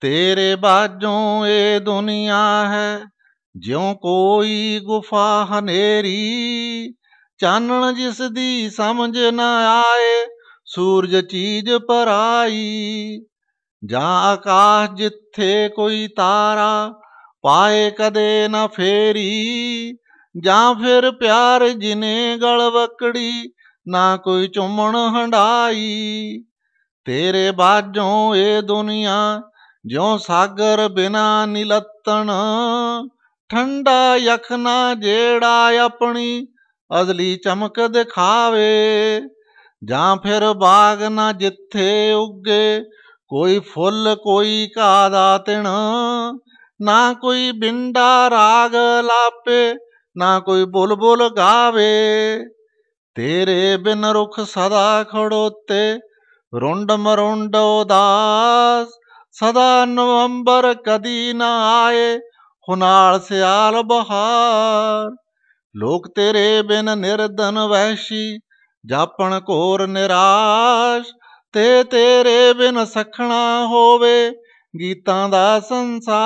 ਤੇਰੇ ਬਾਝੋਂ ਇਹ ਦੁਨੀਆ ਹੈ ਜਿਉ ਕੋਈ ਗੁਫਾ ਹਨੇਰੀ ਚਾਨਣ ਜਿਸ ਦੀ ਸਮਝ ਨਾ ਆਏ ਸੂਰਜ ਚੀਜ਼ ਪਰਾਈ ਜਾਂ ਆਕਾਸ਼ ਜਿੱਥੇ ਕੋਈ ਤਾਰਾ ਪਾਏ ਕਦੇ ਨਾ ਫੇਰੀ ਜਾਂ ਫਿਰ ਪਿਆਰ ਜਿਨੇ ਗਲ ਵਕੜੀ ਨਾ ਕੋਈ ਚੁੰਮਣ ਹੰਡਾਈ ਤੇਰੇ ਬਾਝੋਂ ਇਹ ਦੁਨੀਆ ਜਿਉ ਸਾਗਰ ਬਿਨਾ ਨਿਲਤਣ ਠੰਡਾ ਯਖਨਾ ਜਿਹੜਾ ਆਪਣੀ ਅਦਲੀ ਚਮਕ ਦਿਖਾਵੇ ਜਾਂ ਫਿਰ ਬਾਗ ਨਾ ਜਿੱਥੇ ਉੱਗੇ ਕੋਈ ਫੁੱਲ ਕੋਈ ਘਾਹ ਦਾ ਤਿਣ ਨਾ ਕੋਈ ਬਿੰਡਾ ਰਾਗ ਲਾਪੇ ਨਾ ਕੋਈ ਬੁਲਬੁਲ ਗਾਵੇ ਤੇਰੇ ਬਿਨ ਰੁਖ ਸਦਾ ਖੜੋਤੇ ਰੁੰਡ ਮਰੁੰਡ ਉਦਾਸ ਸਦਾ ਨਵੰਬਰ ਕਦੀ ਨਾ ਆਏ ਹੁਨਾਲ ਸਿਆਲ ਬਹਾਰ ਲੋਕ ਤੇਰੇ ਬਿਨ ਨਿਰਧਨ ਵਹਿਸ਼ੀ ਜਾਪਣ ਕੋਰ ਨਿਰਾਸ਼ ਤੇ ਤੇਰੇ ਬਿਨ ਸਖਣਾ ਹੋਵੇ ਗੀਤਾਂ ਦਾ ਸੰਸਾਰ